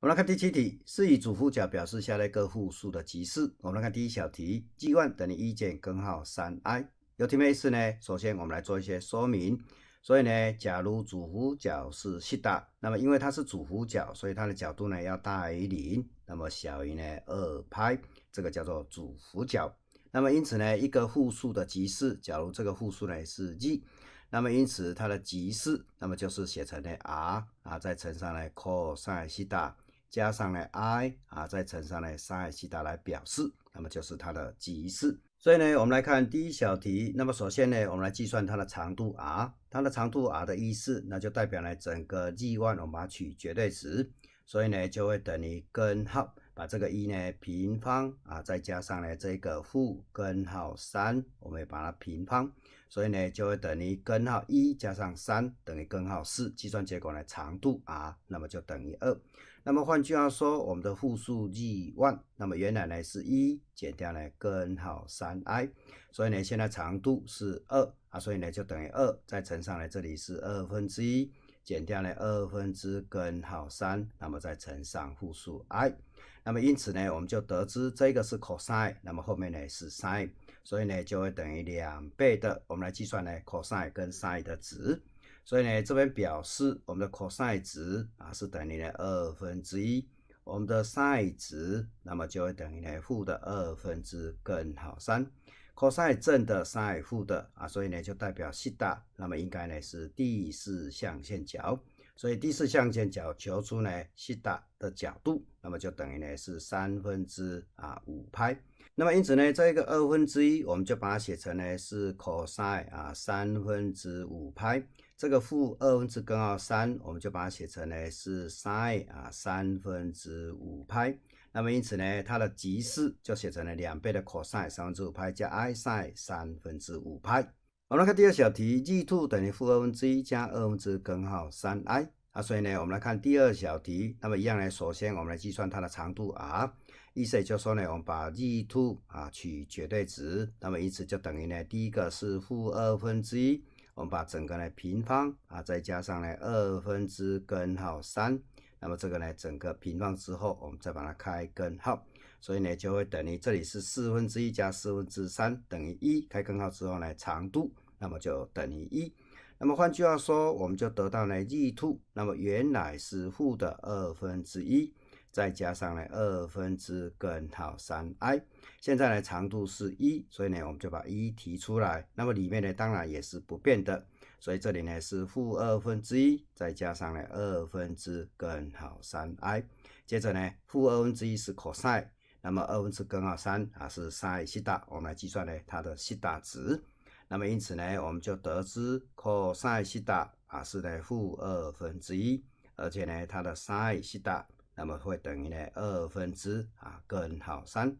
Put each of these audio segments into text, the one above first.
我们来看第七题，是以主副角表示下列各复数的集式。我们来看第一小题 g 1等于一减根号三 i。有题意思呢，首先我们来做一些说明。所以呢，假如主副角是西塔，那么因为它是主副角，所以它的角度呢要大于零，那么小于呢二派，这个叫做主副角。那么因此呢，一个复数的集式，假如这个复数呢是 g，那么因此它的集式，那么就是写成的 r 啊，再乘上来 cos 西塔。加上呢 i 啊，再乘上呢 sin 西达来表示，那么就是它的极式。所以呢，我们来看第一小题。那么首先呢，我们来计算它的长度 r。它的长度 r 的意思，那就代表呢整个 z one 我们取绝对值，所以呢就会等于根号。把这个一呢平方啊，再加上呢这个负根号三，我们把它平方，所以呢就会等于根号一加上三等于根号四，计算结果呢长度 r 那么就等于二。那么换句话说，我们的负数 g one 那么原来呢是一减掉呢根号三 i，所以呢现在长度是二啊，所以呢就等于二，再乘上来这里是二分之一减掉呢二分之根号三，那么再乘上负数 i。那么因此呢，我们就得知这个是 cos，那么后面呢是 sin，所以呢就会等于两倍的。我们来计算呢 cos 跟 sin 的值，所以呢这边表示我们的 cos 值啊是等于呢二分之一，我们的 sin 值那么就会等于呢负的二分之根号三，cos 正的 sin 负的啊，所以呢就代表西塔，那么应该呢是第四象限角。所以第四象限角求出呢西塔的角度，那么就等于呢是三分之啊五拍。那么因此呢这个二分之一我们就把它写成呢是 c o s 啊三分之五拍，这个负二分之根号三我们就把它写成呢是 sin 啊三分之五拍。那么因此呢它的极式就写成了两倍的 c o s 三分之五派加 i s i n 三分之五派。我们来看第二小题，z2 等于负二分之一加二分之根号三 i 啊，所以呢，我们来看第二小题，那么一样呢，首先我们来计算它的长度 r，意思就说呢，我们把 z2 啊取绝对值，那么因此就等于呢，第一个是负二分之一，我们把整个呢平方啊，再加上呢二分之根号三，那么这个呢整个平方之后，我们再把它开根号。所以呢，就会等于这里是四分之一加四分之三等于一，开根号之后呢，长度那么就等于一。那么换句话说，我们就得到呢 two，那么原来是负的二分之一，再加上呢二分之根号三 i。现在呢长度是一，所以呢我们就把一提出来，那么里面呢当然也是不变的。所以这里呢是负二分之一，再加上呢二分之根号三 i。接着呢负二分之一是 cos。那么二分之根号三啊，是 sin 西塔，我们来计算呢它的西塔值。那么因此呢，我们就得知 cos 西塔啊是在负二分之一，而且呢它的 sin 西塔，那么会等于呢二分之啊根号三。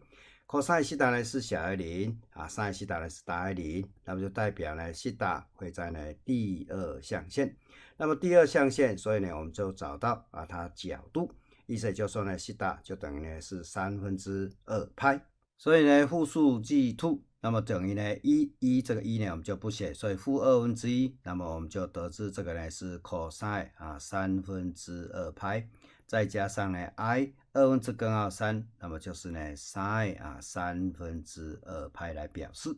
cos 西塔呢是小于零啊，sin 西塔呢是大于零，那么就代表呢西塔会在呢第二象限。那么第二象限，所以呢我们就找到啊它角度。意思就说呢，西塔就等于呢是三分之二派，所以呢复数 g two，那么等于呢一，一这个一呢我们就不写，所以负二分之一，那么我们就得知这个呢是 cos 啊三分之二派，再加上呢 i 二分之根号三，那么就是呢 sin 啊三分之二派来表示。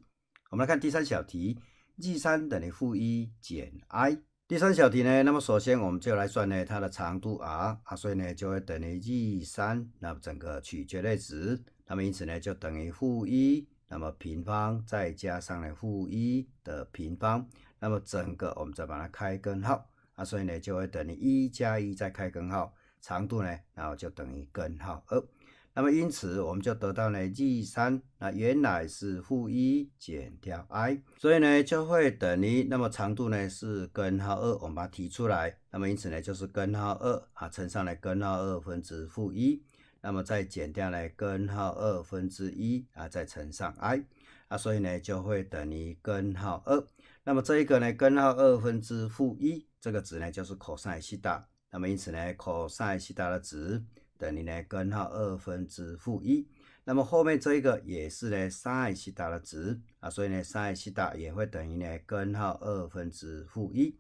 我们来看第三小题 g 3等于负一减 i。第三小题呢，那么首先我们就来算呢它的长度 r 啊，所以呢就会等于 e 三，那么整个取绝对值，那么因此呢就等于负一，那么平方再加上呢负一的平方，那么整个我们再把它开根号，啊所以呢就会等于一加一再开根号，长度呢然后就等于根号二。那么因此我们就得到呢 g 3那原来是负一减掉 i，所以呢就会等于，那么长度呢是根号二，我们把它提出来，那么因此呢就是根号二啊乘上来根号二分之负一，那么再减掉呢根号二分之一啊再乘上 i，啊所以呢就会等于根号二，那么这一个呢根号二分之负一这个值呢就是 cos 西塔，那么因此呢 cos 西塔的值。等于呢根号二分之负一，那么后面这一个也是呢 sin 西塔的值啊，所以呢 sin 西塔也会等于呢根号二分之负一。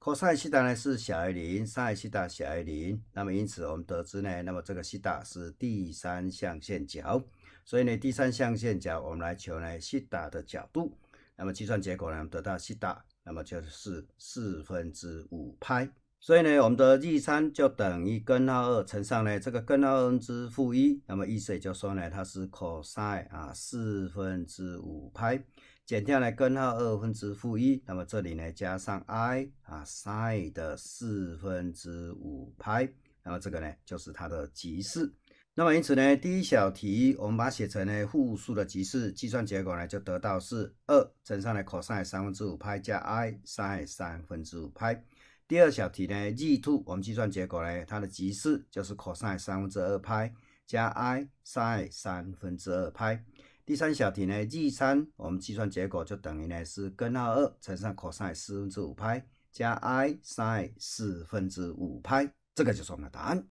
cos 西塔呢是小于零，sin 西塔小于零，那么因此我们得知呢，那么这个西塔是第三象限角，所以呢第三象限角我们来求呢西塔的角度，那么计算结果呢得到西塔，那么就是四分之五派。所以呢，我们的 g 三就等于根号二乘上呢这个根号二分之负一，那么意思也就说呢，它是 cosine 啊四分之五派减掉呢根号二分之负一，那么这里呢加上 i 啊 sine 的四分之五派，那么这个呢就是它的极式。那么因此呢，第一小题我们把写成呢负数的极式，计算结果呢就得到是二乘上呢 cosine 三分之五派加 i sine 三分之五派。第二小题呢 z o 我们计算结果呢，它的极式就是 cos 三分之二派加 isin 三分之二派。第三小题呢，z3 我们计算结果就等于呢是根号二乘上 cos 四分之五派加 isin 四分之五派，这个就是我们的答案。